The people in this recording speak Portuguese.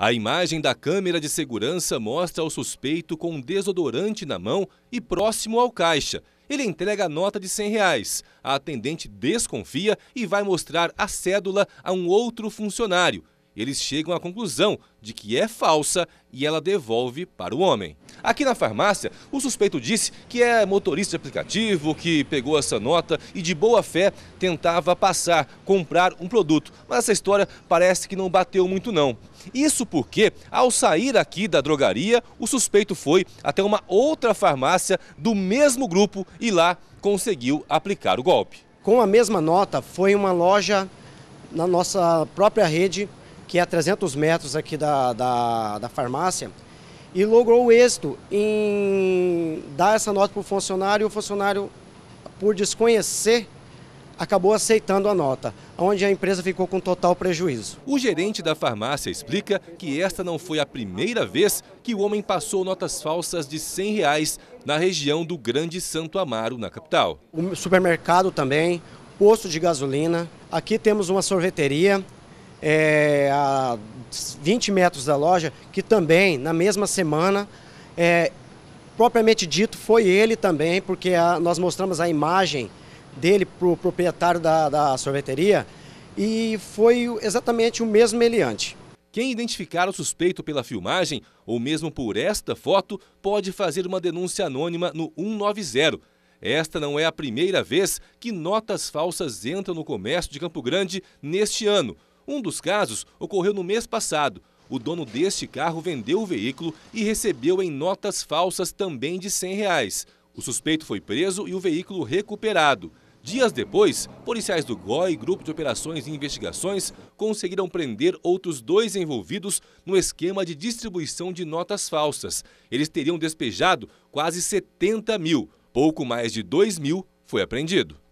A imagem da câmera de segurança mostra o suspeito com um desodorante na mão e próximo ao caixa. Ele entrega a nota de 100 reais. A atendente desconfia e vai mostrar a cédula a um outro funcionário eles chegam à conclusão de que é falsa e ela devolve para o homem. Aqui na farmácia, o suspeito disse que é motorista de aplicativo, que pegou essa nota e de boa fé tentava passar, comprar um produto. Mas essa história parece que não bateu muito não. Isso porque, ao sair aqui da drogaria, o suspeito foi até uma outra farmácia do mesmo grupo e lá conseguiu aplicar o golpe. Com a mesma nota, foi uma loja na nossa própria rede que é a 300 metros aqui da, da, da farmácia, e logrou êxito em dar essa nota para o funcionário e o funcionário, por desconhecer, acabou aceitando a nota, onde a empresa ficou com total prejuízo. O gerente da farmácia explica que esta não foi a primeira vez que o homem passou notas falsas de 100 reais na região do Grande Santo Amaro, na capital. O supermercado também, posto de gasolina, aqui temos uma sorveteria, é, a 20 metros da loja, que também, na mesma semana, é, propriamente dito, foi ele também, porque a, nós mostramos a imagem dele para o proprietário da, da sorveteria e foi exatamente o mesmo meliante. Quem identificar o suspeito pela filmagem ou mesmo por esta foto pode fazer uma denúncia anônima no 190. Esta não é a primeira vez que notas falsas entram no comércio de Campo Grande neste ano. Um dos casos ocorreu no mês passado. O dono deste carro vendeu o veículo e recebeu em notas falsas também de 100 reais. O suspeito foi preso e o veículo recuperado. Dias depois, policiais do GOI, Grupo de Operações e Investigações, conseguiram prender outros dois envolvidos no esquema de distribuição de notas falsas. Eles teriam despejado quase 70 mil. Pouco mais de 2 mil foi apreendido.